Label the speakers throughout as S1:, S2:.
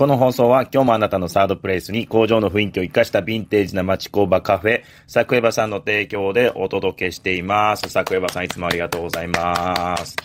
S1: この放送は今日もあなたのサードプレイスに工場の雰囲気を生かしたヴィンテージな町工場カフェ、サクエバさんの提供でお届けしています。サクエバさんいつもありがとうございます。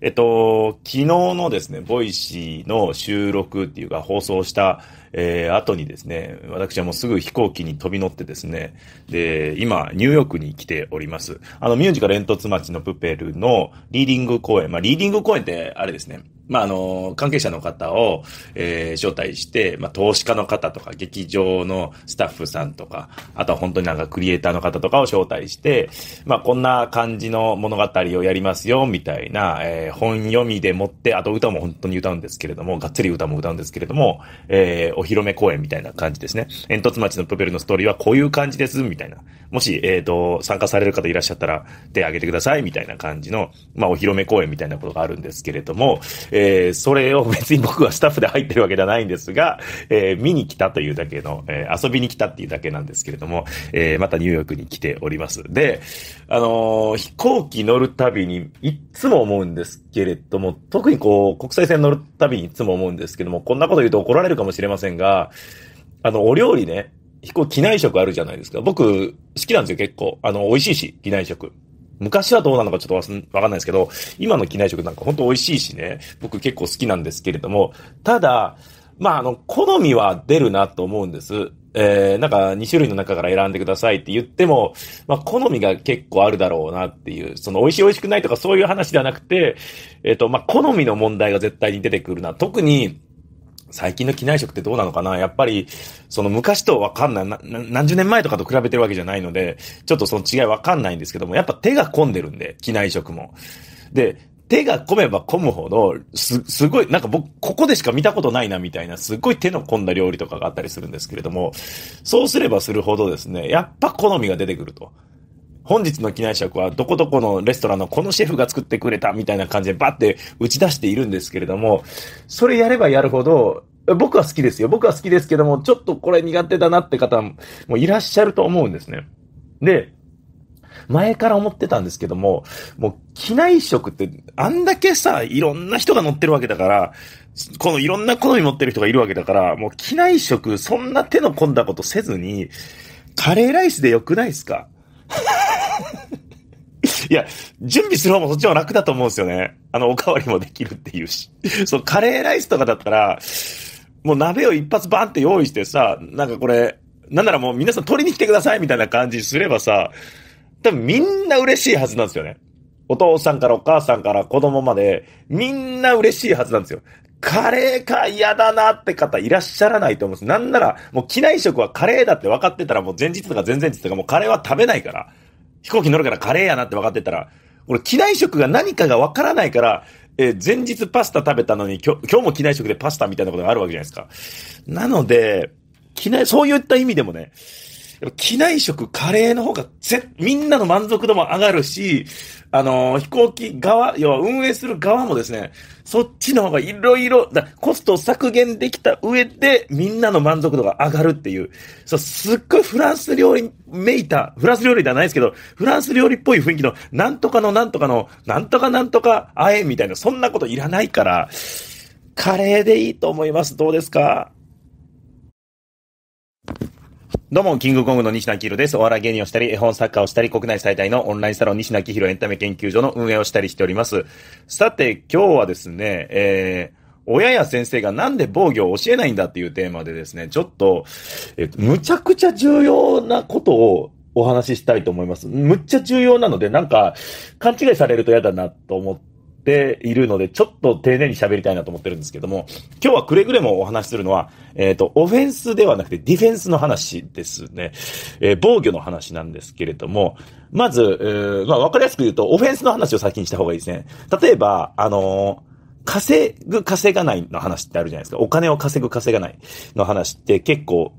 S1: えっと、昨日のですね、ボイシーの収録っていうか放送したえー、後にですね、私はもうすぐ飛行機に飛び乗ってですね、で、今、ニューヨークに来ております。あの、ミュージカル煙突町のプペルのリーディング公演、まあ、リーディング公演ってあれですね、まあ、あの、関係者の方を、えー、招待して、まあ、投資家の方とか、劇場のスタッフさんとか、あとは本当になんかクリエイターの方とかを招待して、まあ、こんな感じの物語をやりますよ、みたいな、えー、本読みでもって、あと歌も本当に歌うんですけれども、がっつり歌も歌うんですけれども、えー、お披露目公演みたいな感じですね。煙突町のプペルのストーリーはこういう感じです、みたいな。もし、えっ、ー、と、参加される方いらっしゃったら手挙げてください、みたいな感じの、まあ、お披露目公演みたいなことがあるんですけれども、えー、それを別に僕はスタッフで入ってるわけではないんですが、えー、見に来たというだけの、えー、遊びに来たっていうだけなんですけれども、えー、またニューヨークに来ております。で、あのー、飛行機乗るたびにいつも思うんですけれども、特にこう、国際線乗るたびにいつも思うんですけども、こんなこと言うと怒られるかもしれませんが、あの、お料理ね、飛行機内食あるじゃないですか。僕、好きなんですよ、結構。あの、美味しいし、機内食。昔はどうなのかちょっとわかんないですけど、今の機内食なんかほんと美味しいしね、僕結構好きなんですけれども、ただ、まあ、あの、好みは出るなと思うんです。えー、なんか2種類の中から選んでくださいって言っても、まあ好みが結構あるだろうなっていう、その美味しい美味しくないとかそういう話ではなくて、えっ、ー、と、まあ好みの問題が絶対に出てくるな。特に、最近の機内食ってどうなのかなやっぱり、その昔とわかんないな、何十年前とかと比べてるわけじゃないので、ちょっとその違いわかんないんですけども、やっぱ手が込んでるんで、機内食も。で、手が込めば込むほど、す、すごい、なんか僕、ここでしか見たことないなみたいな、すごい手の込んだ料理とかがあったりするんですけれども、そうすればするほどですね、やっぱ好みが出てくると。本日の機内食はどこどこのレストランのこのシェフが作ってくれたみたいな感じでバッて打ち出しているんですけれども、それやればやるほど、僕は好きですよ。僕は好きですけども、ちょっとこれ苦手だなって方もいらっしゃると思うんですね。で、前から思ってたんですけども、もう機内食ってあんだけさ、いろんな人が乗ってるわけだから、このいろんな好み持ってる人がいるわけだから、もう機内食そんな手の込んだことせずに、カレーライスでよくないですか いや、準備する方もそっちも楽だと思うんですよね。あの、おかわりもできるっていうし。そう、カレーライスとかだったら、もう鍋を一発バーンって用意してさ、なんかこれ、なんならもう皆さん取りに来てくださいみたいな感じすればさ、多分みんな嬉しいはずなんですよね。お父さんからお母さんから子供まで、みんな嬉しいはずなんですよ。カレーか嫌だなって方いらっしゃらないと思うんです。なんなら、もう機内食はカレーだって分かってたら、もう前日とか前々日とかもうカレーは食べないから、飛行機乗るからカレーやなって分かってたら、俺機内食が何かが分からないから、えー、前日パスタ食べたのに今日、今日も機内食でパスタみたいなことがあるわけじゃないですか。なので、機内、そういった意味でもね、機内食カレーの方がぜ、みんなの満足度も上がるし、あのー、飛行機側、要は運営する側もですね、そっちの方がいろいろ、コストを削減できた上で、みんなの満足度が上がるっていう、そう、すっごいフランス料理メイター、フランス料理ではないですけど、フランス料理っぽい雰囲気の、なんとかのなんとかの、なんとかなんとか、あえみたいな、そんなこといらないから、カレーでいいと思います。どうですかどうも、キングコングの西野明宏です。お笑い芸人をしたり、絵本作家をしたり、国内最大のオンラインサロン西野明宏エンタメ研究所の運営をしたりしております。さて、今日はですね、えー、親や先生がなんで防御を教えないんだっていうテーマでですね、ちょっと、えむちゃくちゃ重要なことをお話ししたいと思います。むっちゃ重要なので、なんか、勘違いされると嫌だなと思っているので、ちょっと丁寧に喋りたいなと思ってるんですけども、今日はくれぐれもお話しするのは、えっ、ー、と、オフェンスではなくてディフェンスの話ですね。えー、防御の話なんですけれども、まず、えー、まあ、わかりやすく言うと、オフェンスの話を先にした方がいいですね。例えば、あの稼ぐ、稼がないの話ってあるじゃないですか。お金を稼ぐ、稼がないの話って結構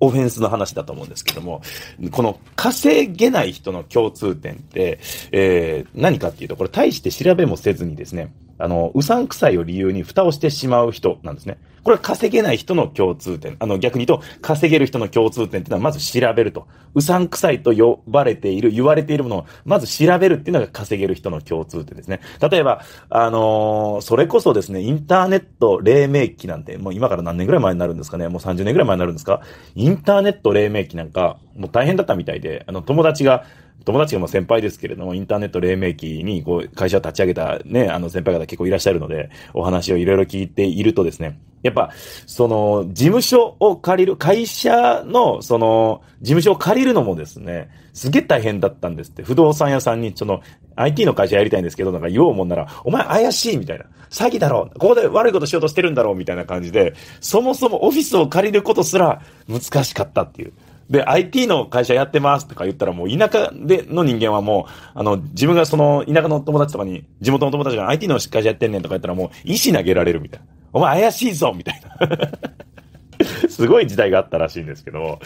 S1: オフェンスの話だと思うんですけども、この稼げない人の共通点って、えー、何かっていうと、これ大して調べもせずにですね、あの、うさんくさいを理由に蓋をしてしまう人なんですね。これは稼げない人の共通点。あの、逆に言うと、稼げる人の共通点っていうのはまず調べると。うさんくさいと呼ばれている、言われているものをまず調べるっていうのが稼げる人の共通点ですね。例えば、あのー、それこそですね、インターネット黎明期なんて、もう今から何年ぐらい前になるんですかね。もう30年ぐらい前になるんですか。インターネット黎明期なんか、もう大変だったみたいで、あの、友達が、友達がまあ先輩ですけれども、インターネット黎明期にこう会社を立ち上げたね、あの先輩方結構いらっしゃるので、お話をいろいろ聞いているとですね、やっぱ、その、事務所を借りる、会社の、その、事務所を借りるのもですね、すげえ大変だったんですって。不動産屋さんに、その、IT の会社やりたいんですけど、なんか言おうもんなら、お前怪しいみたいな。詐欺だろここで悪いことしようとしてるんだろうみたいな感じで、そもそもオフィスを借りることすら難しかったっていう。で、IT の会社やってますとか言ったらもう田舎での人間はもう、あの、自分がその田舎の友達とかに、地元の友達が IT の会社やってんねんとか言ったらもう石投げられるみたいな。お前怪しいぞみたいな。すごい時代があったらしいんですけど、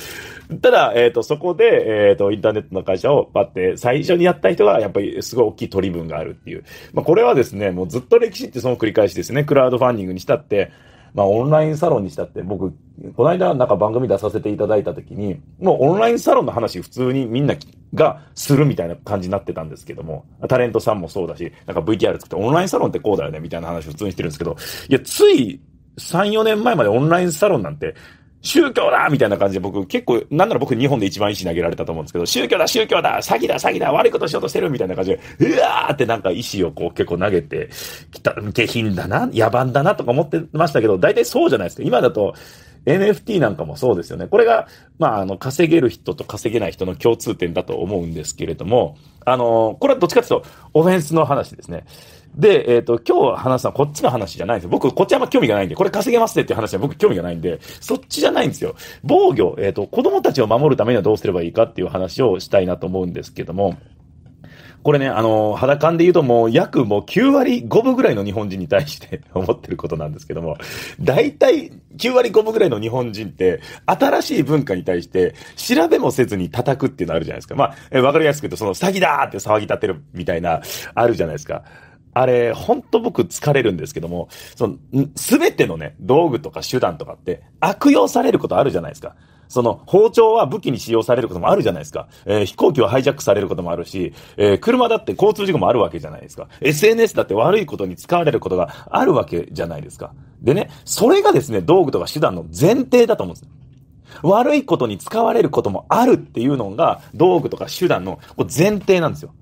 S1: ただ、えっ、ー、と、そこで、えっ、ー、と、インターネットの会社をパって最初にやった人が、やっぱりすごい大きい取り分があるっていう。まあ、これはですね、もうずっと歴史ってその繰り返しですね。クラウドファンディングにしたって、まあ、オンラインサロンにしたって、僕、この間なんか番組出させていただいた時に、もうオンラインサロンの話普通にみんながするみたいな感じになってたんですけども、タレントさんもそうだし、なんか VTR 作ってオンラインサロンってこうだよねみたいな話普通にしてるんですけど、いや、つい3、4年前までオンラインサロンなんて、宗教だみたいな感じで僕結構、なんなら僕日本で一番石投げられたと思うんですけど、宗教だ宗教だ詐欺だ詐欺だ悪いことしようとしてるみたいな感じで、うわーってなんか石をこう結構投げてきた、下品だな、野蛮だなとか思ってましたけど、大体そうじゃないですか。今だと、NFT なんかもそうですよね。これが、まあ、あの、稼げる人と稼げない人の共通点だと思うんですけれども、あの、これはどっちかというと、オフェンスの話ですね。で、えっ、ー、と、今日話すのはこっちの話じゃないんですよ。僕、こっちあんま興味がないんで、これ稼げますねっていう話は僕興味がないんで、そっちじゃないんですよ。防御、えっ、ー、と、子供たちを守るためにはどうすればいいかっていう話をしたいなと思うんですけども、これね、あの、肌感で言うともう約もう9割5分ぐらいの日本人に対して 思ってることなんですけども、大体9割5分ぐらいの日本人って、新しい文化に対して調べもせずに叩くっていうのあるじゃないですか。まあ、わかりやすく言うと、その詐欺だーって騒ぎ立てるみたいな、あるじゃないですか。あれ、ほんと僕疲れるんですけども、その、すべてのね、道具とか手段とかって悪用されることあるじゃないですか。その、包丁は武器に使用されることもあるじゃないですか。えー、飛行機はハイジャックされることもあるし、えー、車だって交通事故もあるわけじゃないですか。SNS だって悪いことに使われることがあるわけじゃないですか。でね、それがですね、道具とか手段の前提だと思うんです。悪いことに使われることもあるっていうのが、道具とか手段の前提なんですよ。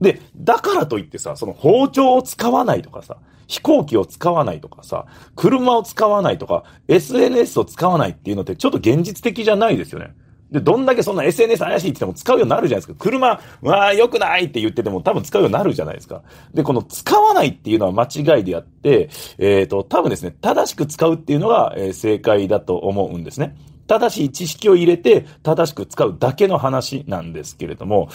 S1: で、だからといってさ、その包丁を使わないとかさ、飛行機を使わないとかさ、車を使わないとか、SNS を使わないっていうのってちょっと現実的じゃないですよね。で、どんだけそんな SNS 怪しいって言っても使うようになるじゃないですか。車、わあ、良くないって言ってても多分使うようになるじゃないですか。で、この使わないっていうのは間違いであって、えっ、ー、と、多分ですね、正しく使うっていうのが、えー、正解だと思うんですね。正しい知識を入れて、正しく使うだけの話なんですけれども、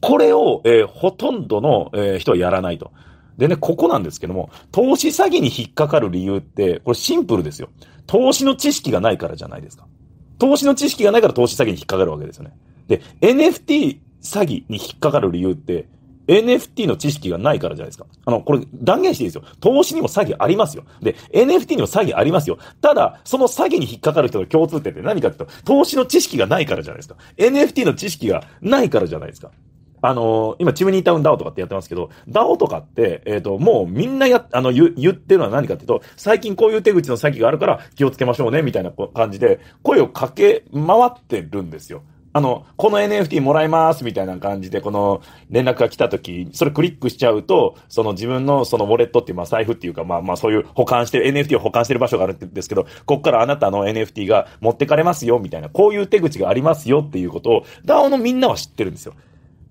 S1: これを、えー、ほとんどの、えー、人はやらないと。でね、ここなんですけども、投資詐欺に引っかかる理由って、これシンプルですよ。投資の知識がないからじゃないですか。投資の知識がないから投資詐欺に引っかかるわけですよね。で、NFT 詐欺に引っかかる理由って、NFT の知識がないからじゃないですか。あの、これ断言していいですよ。投資にも詐欺ありますよ。で、NFT にも詐欺ありますよ。ただ、その詐欺に引っかかる人の共通点って何かって言うと、投資の知識がないからじゃないですか。NFT の知識がないからじゃないですか。あの、今、チムニータウン DAO とかってやってますけど、DAO とかって、えっ、ー、と、もうみんなや、あの、言、言ってるのは何かっていうと、最近こういう手口の詐欺があるから気をつけましょうね、みたいな感じで、声をかけ回ってるんですよ。あの、この NFT もらいますみたいな感じで、この連絡が来た時、それクリックしちゃうと、その自分のそのウォレットっていう、まあ財布っていうか、まあまあそういう保管してる、NFT を保管してる場所があるんですけど、ここからあなたの NFT が持ってかれますよみたいな、こういう手口がありますよっていうことを、DAO のみんなは知ってるんですよ。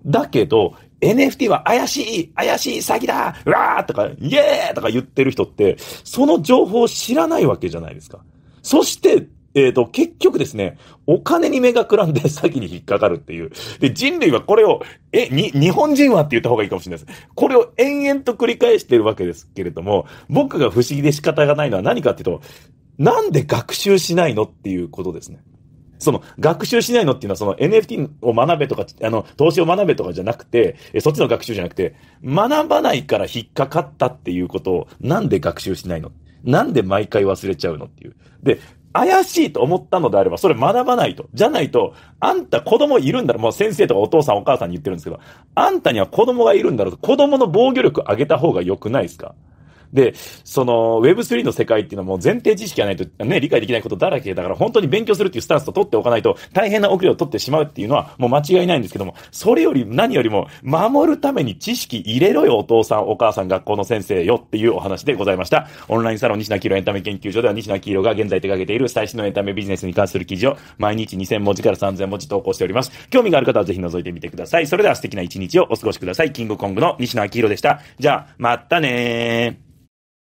S1: だけど、NFT は怪しい怪しい詐欺だうわーとか、イエーとか言ってる人って、その情報を知らないわけじゃないですか。そして、えっ、ー、と、結局ですね、お金に目がくらんで詐欺に引っかかるっていう。で、人類はこれを、え、に、日本人はって言った方がいいかもしれないです。これを延々と繰り返してるわけですけれども、僕が不思議で仕方がないのは何かっていうと、なんで学習しないのっていうことですね。その、学習しないのっていうのは、その NFT を学べとか、あの、投資を学べとかじゃなくて、えそっちの学習じゃなくて、学ばないから引っかかったっていうことを、なんで学習しないのなんで毎回忘れちゃうのっていう。で、怪しいと思ったのであれば、それ学ばないと。じゃないと、あんた子供いるんだろ、もう先生とかお父さんお母さんに言ってるんですけど、あんたには子供がいるんだろう子供の防御力上げた方が良くないですかで、その Web3 の世界っていうのはもう前提知識がないとね、理解できないことだらけだから本当に勉強するっていうスタンスと取っておかないと大変な遅れを取ってしまうっていうのはもう間違いないんですけども、それより何よりも守るために知識入れろよお父さんお母さん学校の先生よっていうお話でございました。オンラインサロン西野ロエンタメ研究所では西野ロが現在手掛けている最新のエンタメビジネスに関する記事を毎日2000文字から3000文字投稿しております。興味がある方はぜひ覗いてみてください。それでは素敵な一日をお過ごしください。キングコングの西野明ロでした。じゃあ、またねー。